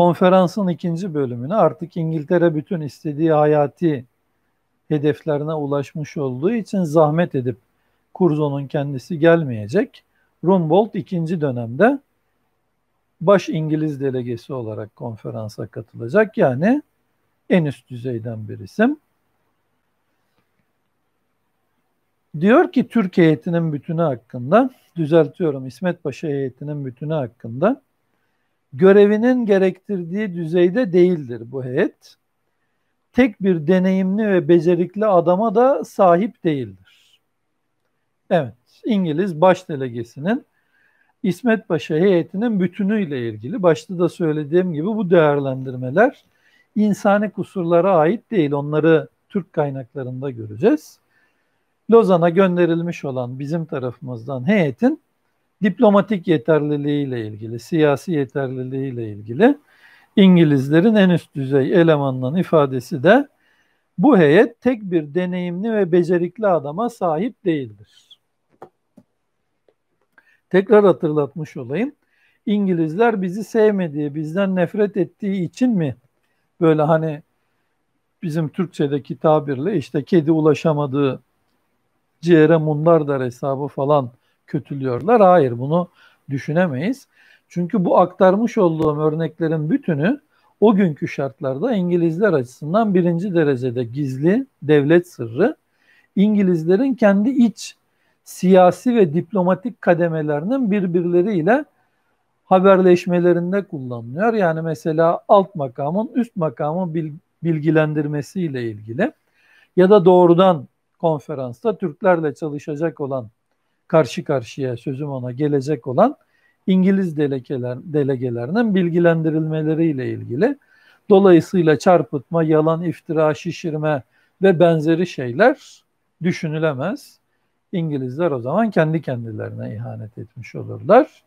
konferansın ikinci bölümünü artık İngiltere bütün istediği hayati hedeflerine ulaşmış olduğu için zahmet edip Kurzo'nun kendisi gelmeyecek. Rumbold ikinci dönemde baş İngiliz delegesi olarak konferansa katılacak. Yani en üst düzeyden bir isim. Diyor ki Türk heyetinin bütünü hakkında, düzeltiyorum İsmet Paşa heyetinin bütünü hakkında görevinin gerektirdiği düzeyde değildir bu heyet. Tek bir deneyimli ve becerikli adama da sahip değildir. Evet, İngiliz baş delegesinin İsmet Paşa heyetinin bütünüyle ilgili başta da söylediğim gibi bu değerlendirmeler insani kusurlara ait değil. Onları Türk kaynaklarında göreceğiz. Lozan'a gönderilmiş olan bizim tarafımızdan heyetin diplomatik yeterliliğiyle ilgili, siyasi yeterliliğiyle ilgili İngilizlerin en üst düzey elemanının ifadesi de bu heyet tek bir deneyimli ve becerikli adama sahip değildir. Tekrar hatırlatmış olayım. İngilizler bizi sevmediği, bizden nefret ettiği için mi böyle hani bizim Türkçedeki tabirle işte kedi ulaşamadığı ciğere mundar der hesabı falan kötülüyorlar. Hayır bunu düşünemeyiz. Çünkü bu aktarmış olduğum örneklerin bütünü o günkü şartlarda İngilizler açısından birinci derecede gizli devlet sırrı. İngilizlerin kendi iç siyasi ve diplomatik kademelerinin birbirleriyle haberleşmelerinde kullanılıyor. Yani mesela alt makamın üst makamı bilgilendirmesiyle ilgili ya da doğrudan konferansta Türklerle çalışacak olan karşı karşıya sözüm ona gelecek olan İngiliz delegeler, delegelerinin bilgilendirilmeleriyle ilgili. Dolayısıyla çarpıtma, yalan, iftira, şişirme ve benzeri şeyler düşünülemez. İngilizler o zaman kendi kendilerine ihanet etmiş olurlar.